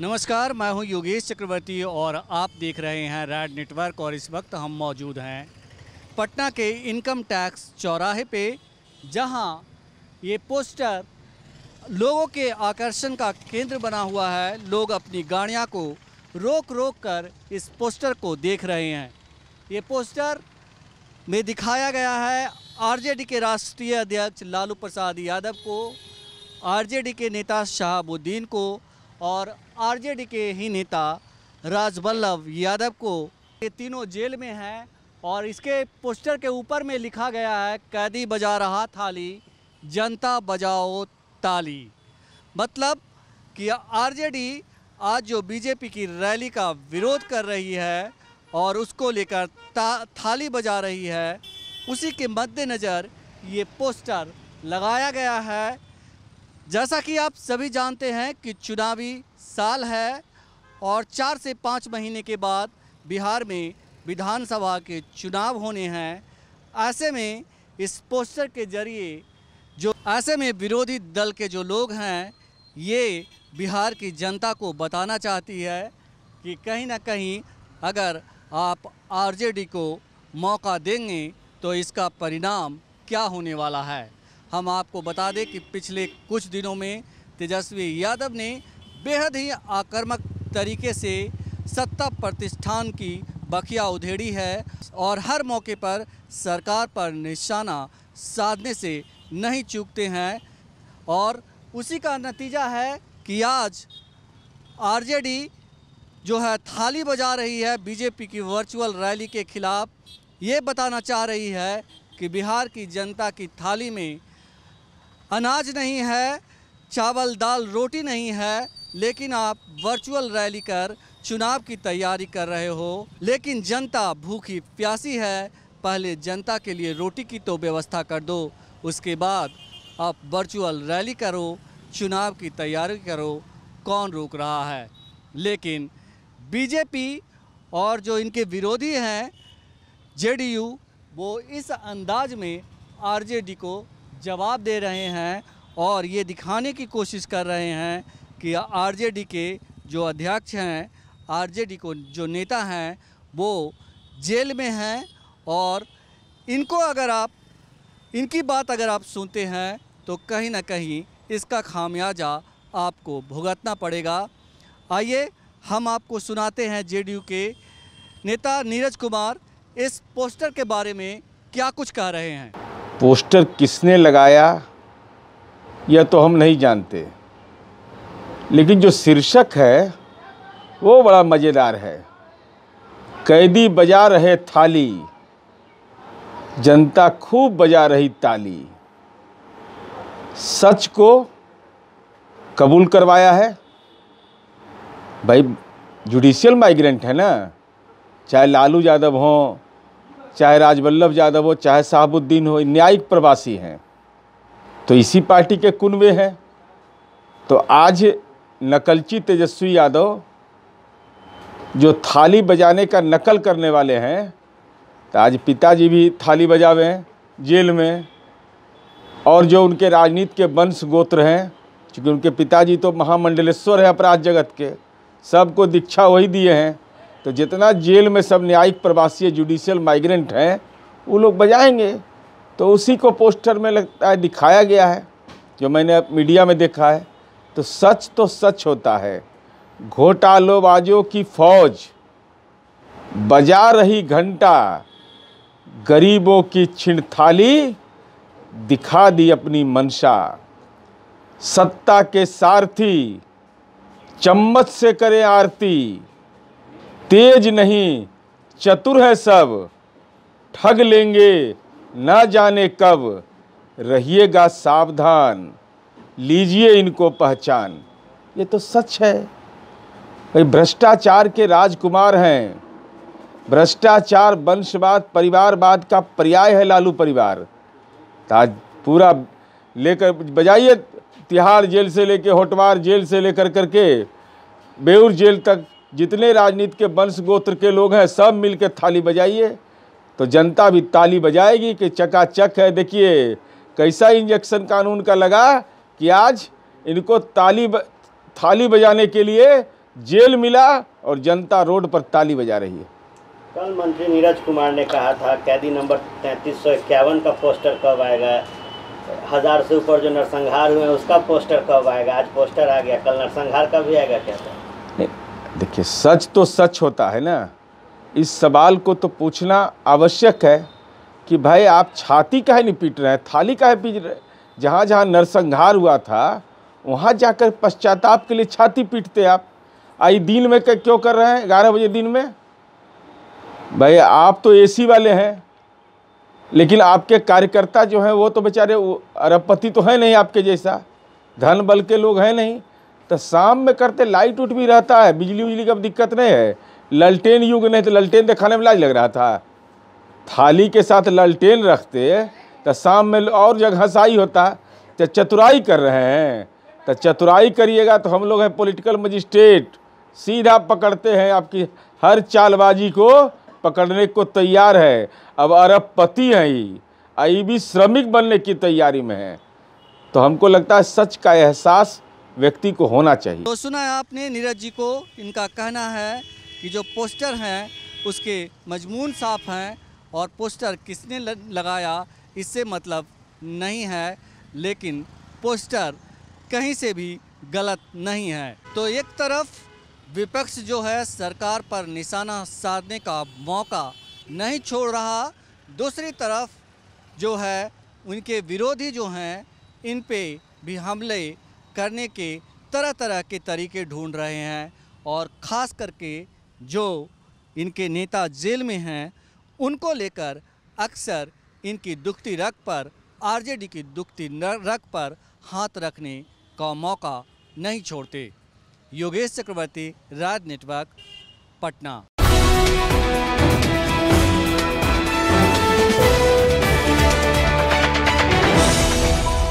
नमस्कार मैं हूं योगेश चक्रवर्ती और आप देख रहे हैं रैड नेटवर्क और इस वक्त हम मौजूद हैं पटना के इनकम टैक्स चौराहे पे जहां ये पोस्टर लोगों के आकर्षण का केंद्र बना हुआ है लोग अपनी गाड़ियां को रोक रोक कर इस पोस्टर को देख रहे हैं ये पोस्टर में दिखाया गया है आरजेडी के राष्ट्रीय अध्यक्ष लालू प्रसाद यादव को आरजेडी के नेता शहाबुद्दीन को और आरजेडी के ही नेता राज बल्लभ यादव को ये तीनों जेल में हैं और इसके पोस्टर के ऊपर में लिखा गया है कैदी बजा रहा थाली जनता बजाओ ताली मतलब कि आरजेडी आज जो बीजेपी की रैली का विरोध कर रही है और उसको लेकर ता थाली बजा रही है उसी के मद्देनज़र ये पोस्टर लगाया गया है जैसा कि आप सभी जानते हैं कि चुनावी साल है और चार से पाँच महीने के बाद बिहार में विधानसभा के चुनाव होने हैं ऐसे में इस पोस्टर के जरिए जो ऐसे में विरोधी दल के जो लोग हैं ये बिहार की जनता को बताना चाहती है कि कहीं ना कहीं अगर आप आरजेडी को मौका देंगे तो इसका परिणाम क्या होने वाला है हम आपको बता दें कि पिछले कुछ दिनों में तेजस्वी यादव ने बेहद ही आक्रामक तरीके से सत्ता प्रतिष्ठान की बखिया उधेड़ी है और हर मौके पर सरकार पर निशाना साधने से नहीं चूकते हैं और उसी का नतीजा है कि आज आरजेडी जो है थाली बजा रही है बीजेपी की वर्चुअल रैली के खिलाफ ये बताना चाह रही है कि बिहार की जनता की थाली में अनाज नहीं है चावल दाल रोटी नहीं है लेकिन आप वर्चुअल रैली कर चुनाव की तैयारी कर रहे हो लेकिन जनता भूखी प्यासी है पहले जनता के लिए रोटी की तो व्यवस्था कर दो उसके बाद आप वर्चुअल रैली करो चुनाव की तैयारी करो कौन रोक रहा है लेकिन बीजेपी और जो इनके विरोधी हैं जेडीयू वो इस अंदाज में आरजेडी को जवाब दे रहे हैं और ये दिखाने की कोशिश कर रहे हैं कि आरजेडी के जो अध्यक्ष हैं आरजेडी को जो नेता हैं वो जेल में हैं और इनको अगर आप इनकी बात अगर आप सुनते हैं तो कहीं ना कहीं इसका खामियाजा आपको भुगतना पड़ेगा आइए हम आपको सुनाते हैं जेडीयू के नेता नीरज कुमार इस पोस्टर के बारे में क्या कुछ कह रहे हैं पोस्टर किसने लगाया यह तो हम नहीं जानते लेकिन जो शीर्षक है वो बड़ा मज़ेदार है कैदी बजा रहे थाली जनता खूब बजा रही ताली सच को कबूल करवाया है भाई जुडिशियल माइग्रेंट है ना चाहे लालू यादव हों चाहे राजवल्लभ यादव हो चाहे साहबुद्दीन हो न्यायिक प्रवासी हैं तो इसी पार्टी के कुनवे हैं तो आज नकलची तेजस्वी यादव जो थाली बजाने का नकल करने वाले हैं तो आज पिताजी भी थाली बजावे हैं जेल में और जो उनके राजनीति के वंश गोत्र हैं चूँकि उनके पिताजी तो महामंडलेश्वर हैं अपराध जगत के सबको दीक्षा वही दिए हैं तो जितना जेल में सब न्यायिक प्रवासी जुडिशियल माइग्रेंट हैं वो लोग बजाएंगे तो उसी को पोस्टर में लगता है दिखाया गया है जो मैंने मीडिया में देखा है तो सच तो सच होता है घोटालोबाजों की फौज बजा रही घंटा गरीबों की छिणथाली दिखा दी अपनी मंशा सत्ता के सारथी चम्मच से करें आरती तेज नहीं चतुर है सब ठग लेंगे न जाने कब रहिएगा सावधान लीजिए इनको पहचान ये तो सच है भाई भ्रष्टाचार के राजकुमार हैं भ्रष्टाचार वंशवाद परिवारवाद का पर्याय है लालू परिवार आज पूरा लेकर बजाइए तिहाड़ जेल से लेकर होटवार जेल से लेकर करके बेऊर जेल तक जितने राजनीति के वंश गोत्र के लोग हैं सब मिल थाली बजाइए तो जनता भी ताली बजाएगी कि चकाचक है देखिए कैसा इंजेक्शन कानून का लगा कि आज इनको ताली ब, थाली बजाने के लिए जेल मिला और जनता रोड पर ताली बजा रही है कल मंत्री नीरज कुमार ने कहा था कैदी नंबर तैंतीस सौ इक्यावन का पोस्टर कब आएगा हज़ार से ऊपर जो नरसंहार हुए हैं उसका पोस्टर कब आएगा आज पोस्टर आ गया कल नरसंहार का भी आएगा क्या देखिए सच तो सच होता है ना इस सवाल को तो पूछना आवश्यक है कि भाई आप छाती काहे नहीं पीट रहे हैं थाली है पीट रहे जहाँ जहाँ नरसंहार हुआ था वहाँ जाकर पश्चाताप के लिए छाती पीटते आप आई दिन में क्यों कर रहे हैं ग्यारह बजे दिन में भाई आप तो एसी वाले हैं लेकिन आपके कार्यकर्ता जो हैं वो तो बेचारे अरबपति तो हैं नहीं आपके जैसा धन बल के लोग हैं नहीं तो शाम में करते लाइट उठ भी रहता है बिजली उजली का दिक्कत नहीं है ललटेन युग नहीं तो ललटेन तो खाने में लाज लग रहा था थाली के साथ ललटेन रखते तो शाम में और जगह हंसाई होता तो चतुराई कर रहे हैं तो चतुराई करिएगा तो हम लोग हैं पॉलिटिकल मजिस्ट्रेट सीधा पकड़ते हैं आपकी हर चालबाजी को पकड़ने को तैयार है अब अरबपति हैं ये भी श्रमिक बनने की तैयारी में है तो हमको लगता है सच का एहसास व्यक्ति को होना चाहिए तो सुना है आपने नीरज जी को इनका कहना है कि जो पोस्टर हैं उसके मजमून साफ हैं और पोस्टर किसने लगाया इससे मतलब नहीं है लेकिन पोस्टर कहीं से भी गलत नहीं है तो एक तरफ विपक्ष जो है सरकार पर निशाना साधने का मौका नहीं छोड़ रहा दूसरी तरफ जो है उनके विरोधी जो हैं इन पे भी हमले करने के तरह तरह के तरीके ढूंढ रहे हैं और ख़ास करके जो इनके नेता जेल में हैं उनको लेकर अक्सर इनकी दुखती रख पर आरजेडी की दुखती रख पर हाथ रखने का मौका नहीं छोड़ते योगेश चक्रवर्ती राज नेटवर्क पटना